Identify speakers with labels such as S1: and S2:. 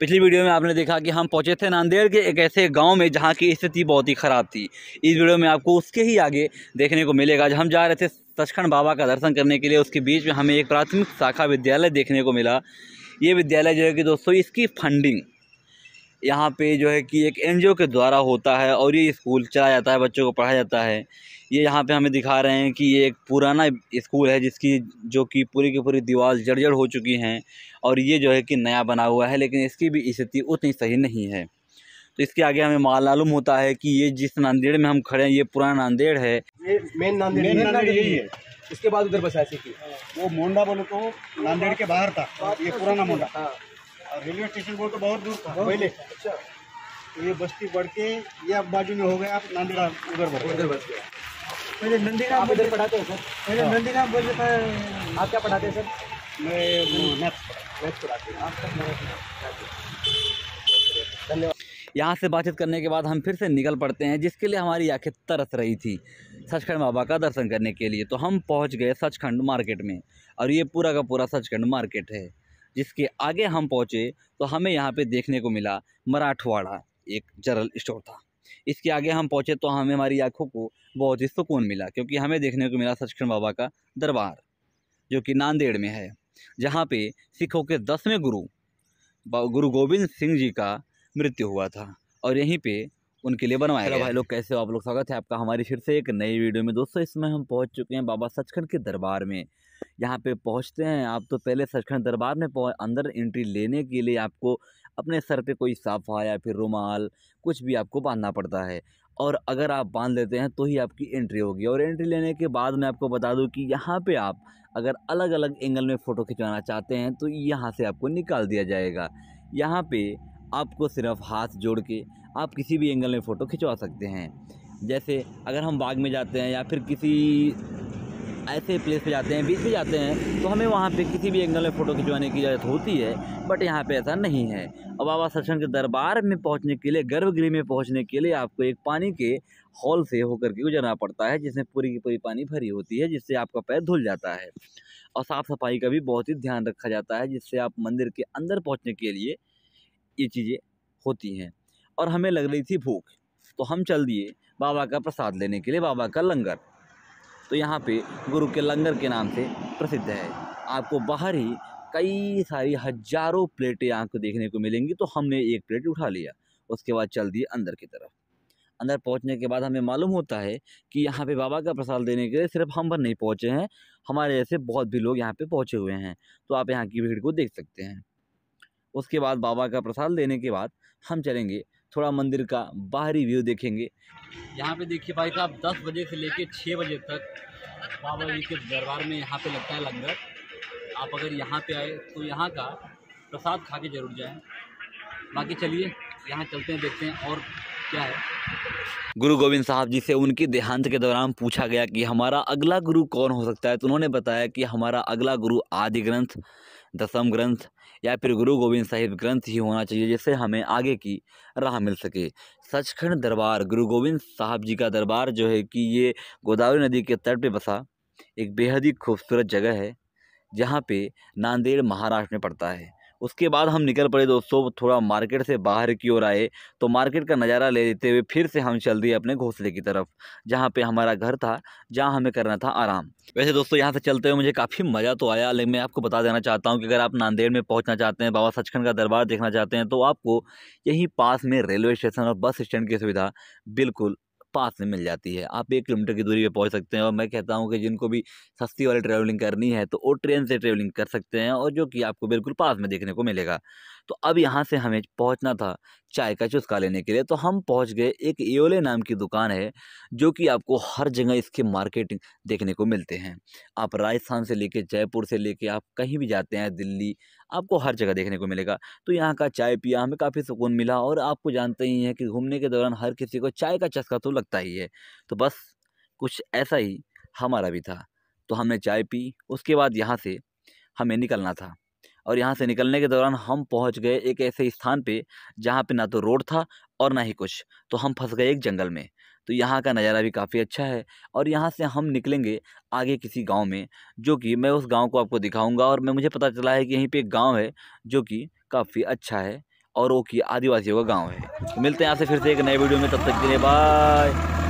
S1: पिछली वीडियो में आपने देखा कि हम पहुँचे थे नांदेड़ के एक ऐसे गाँव में जहाँ की स्थिति बहुत ही ख़राब थी इस वीडियो में आपको उसके ही आगे देखने को मिलेगा जब हम जा रहे थे सचखंड बाबा का दर्शन करने के लिए उसके बीच में हमें एक प्राथमिक शाखा विद्यालय देखने को मिला ये विद्यालय जो है कि दोस्तों इसकी फंडिंग यहाँ पे जो है कि एक एनजीओ के द्वारा होता है और ये स्कूल चलाया जाता है बच्चों को पढ़ाया जाता है ये यहाँ पे हमें दिखा रहे हैं कि ये एक पुराना स्कूल है जिसकी जो कि पूरी की पूरी दीवार जर्जर हो चुकी हैं और ये जो है कि नया बना हुआ है लेकिन इसकी भी स्थिति उतनी सही नहीं है तो इसके आगे हमें मालूम होता है कि ये जिस नांदेड़ में हम खड़े हैं ये पुराना नांदेड़ है मेन नांदेड़ यही है उसके बाद उधर बसासी की वो मोंडा बोलो तो नांदेड़ के बाहर था ये पुराना मोंडा हाँ। रेलवे स्टेशन बोल तो बहुत दूर था पहले अच्छा ये बस्ती बढ़ के ये आप बाजू में हो गया आप नंदीराम उधर बढ़ उधर बस गया पहले नंदीराम उधर हाँ। पढ़ाते हैं सर पहले नंदीराम बोल आप क्या पढ़ाते हैं सर मैं मैथ्स मैथ्स पढ़ाते हैं धन्यवाद यहाँ से बातचीत करने के बाद हम फिर से निकल पड़ते हैं जिसके लिए हमारी आँखें तरस रही थी सचखंड बाबा का दर्शन करने के लिए तो हम पहुँच गए सचखंड मार्केट में और ये पूरा का पूरा सचखंड मार्केट है जिसके आगे हम पहुँचे तो हमें यहाँ पे देखने को मिला मराठवाड़ा एक जनरल स्टोर था इसके आगे हम पहुँचे तो हमें हमारी आँखों को बहुत ही सुकून मिला क्योंकि हमें देखने को मिला सचखंड बाबा का दरबार जो कि नांदेड़ में है जहाँ पे सिखों के दसवें गुरु गुरु गोविंद सिंह जी का मृत्यु हुआ था और यहीं पे उनके लिए बनवाया गया भाई लोग कैसे हो आप लोग स्वागत है आपका हमारी फिर से एक नई वीडियो में दोस्तों इसमें हम पहुंच चुके हैं बाबा सचखंड के दरबार में यहाँ पे पहुँचते हैं आप तो पहले सचखंड दरबार में अंदर एंट्री लेने के लिए आपको अपने सर पे कोई साफा या फिर रुमाल कुछ भी आपको बांधना पड़ता है और अगर आप बांध लेते हैं तो ही आपकी एंट्री होगी और एंट्री लेने के बाद मैं आपको बता दूं कि यहाँ पे आप अगर अलग अलग एंगल में फ़ोटो खिंचवाना चाहते हैं तो यहाँ से आपको निकाल दिया जाएगा यहाँ पे आपको सिर्फ हाथ जोड़ के आप किसी भी एंगल में फ़ोटो खिंचवा सकते हैं जैसे अगर हम बाग में जाते हैं या फिर किसी ऐसे प्लेस पे जाते हैं बीच पे जाते हैं तो हमें वहाँ पे किसी भी एंगल में फ़ोटो खिंचवाने की इजाज़त होती है बट यहाँ पे ऐसा नहीं है और बाबा सरसन के दरबार में पहुँचने के लिए गर्भगृह में पहुँचने के लिए आपको एक पानी के हॉल से होकर के गुजरना पड़ता है जिसमें पूरी की पूरी पानी भरी होती है जिससे आपका पैर धुल जाता है और साफ़ सफाई का भी बहुत ही ध्यान रखा जाता है जिससे आप मंदिर के अंदर पहुँचने के लिए ये चीज़ें होती हैं और हमें लग रही थी भूख तो हम चल दिए बाबा का प्रसाद लेने के लिए बाबा का लंगर तो यहाँ पे गुरु के लंगर के नाम से प्रसिद्ध है आपको बाहर ही कई सारी हजारों प्लेटें यहाँ को देखने को मिलेंगी तो हमने एक प्लेट उठा लिया उसके बाद चल दिए अंदर की तरफ अंदर पहुँचने के बाद हमें मालूम होता है कि यहाँ पे बाबा का प्रसाद देने के लिए सिर्फ हम पर नहीं पहुँचे हैं हमारे जैसे बहुत भी लोग यहाँ पर पहुँचे हुए हैं तो आप यहाँ की भीड़ को देख सकते हैं उसके बाद बाबा का प्रसाद लेने के बाद हम चलेंगे थोड़ा मंदिर का बाहरी व्यू देखेंगे यहाँ पे देखिए भाई साहब दस बजे से कर छः बजे तक बाबा जी के दरबार में यहाँ पे लगता है लंगर आप अगर यहाँ पे आए तो यहाँ का प्रसाद खा के जरूर जाएं बाकी चलिए यहाँ चलते हैं देखते हैं और क्या है गुरु गोविंद साहब जी से उनके देहांत के दौरान पूछा गया कि हमारा अगला गुरु कौन हो सकता है तो उन्होंने बताया कि हमारा अगला गुरु आदि ग्रंथ दसम ग्रंथ या फिर गुरु गोविंद साहिब ग्रंथ ही होना चाहिए जिससे हमें आगे की राह मिल सके सचखंड दरबार गुरु गोविंद साहब जी का दरबार जो है कि ये गोदावरी नदी के तट पर बसा एक बेहद ही खूबसूरत जगह है जहाँ पे नांदेड़ महाराष्ट्र में पड़ता है उसके बाद हम निकल पड़े दोस्तों थोड़ा मार्केट से बाहर की ओर आए तो मार्केट का नज़ारा ले लेते हुए फिर से हम चल दिए अपने घोंसले की तरफ जहाँ पे हमारा घर था जहाँ हमें करना था आराम वैसे दोस्तों यहाँ से चलते हुए मुझे काफ़ी मज़ा तो आया लेकिन मैं आपको बता देना चाहता हूँ कि अगर आप नांदेड़ में पहुँचना चाहते हैं बाबा सचखंड का दरबार देखना चाहते हैं तो आपको यहीं पास में रेलवे स्टेशन और बस स्टैंड की सुविधा बिल्कुल पास में मिल जाती है आप एक किलोमीटर की दूरी पर पहुँच सकते हैं और मैं कहता हूँ कि जिनको भी सस्ती वाली ट्रैवलिंग करनी है तो वो ट्रेन से ट्रैवलिंग कर सकते हैं और जो कि आपको बिल्कुल पास में देखने को मिलेगा तो अब यहाँ से हमें पहुँचना था चाय का चुस्का लेने के लिए तो हम पहुंच गए एक एओले नाम की दुकान है जो कि आपको हर जगह इसके मार्केटिंग देखने को मिलते हैं आप राजस्थान से लेके जयपुर से लेके आप कहीं भी जाते हैं दिल्ली आपको हर जगह देखने को मिलेगा तो यहाँ का चाय पिया हमें काफ़ी सुकून मिला और आपको जानते ही हैं कि घूमने के दौरान हर किसी को चाय का चस्का तो लगता ही है तो बस कुछ ऐसा ही हमारा भी था तो हमने चाय पी उसके बाद यहाँ से हमें निकलना था और यहाँ से निकलने के दौरान हम पहुँच गए एक ऐसे स्थान पे जहाँ पे ना तो रोड था और ना ही कुछ तो हम फंस गए एक जंगल में तो यहाँ का नज़ारा भी काफ़ी अच्छा है और यहाँ से हम निकलेंगे आगे किसी गांव में जो कि मैं उस गांव को आपको दिखाऊंगा और मैं मुझे पता चला है कि यहीं पे एक गांव है जो कि काफ़ी अच्छा है और वो कि आदिवासियों का गांव है मिलते हैं यहाँ से फिर से एक नए वीडियो में तब तक के लिए बाय